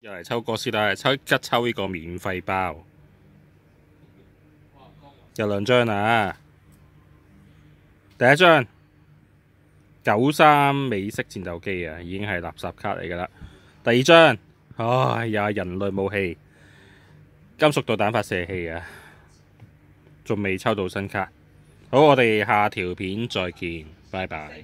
又嚟抽歌先啦，抽急抽呢个免费包，有两张啊！第一张九三美式战斗机啊，已经系垃圾卡嚟噶啦。第二张唉，呀，人类武器，金属导弹发射器啊，仲未抽到新卡。好，我哋下条片再见，拜拜。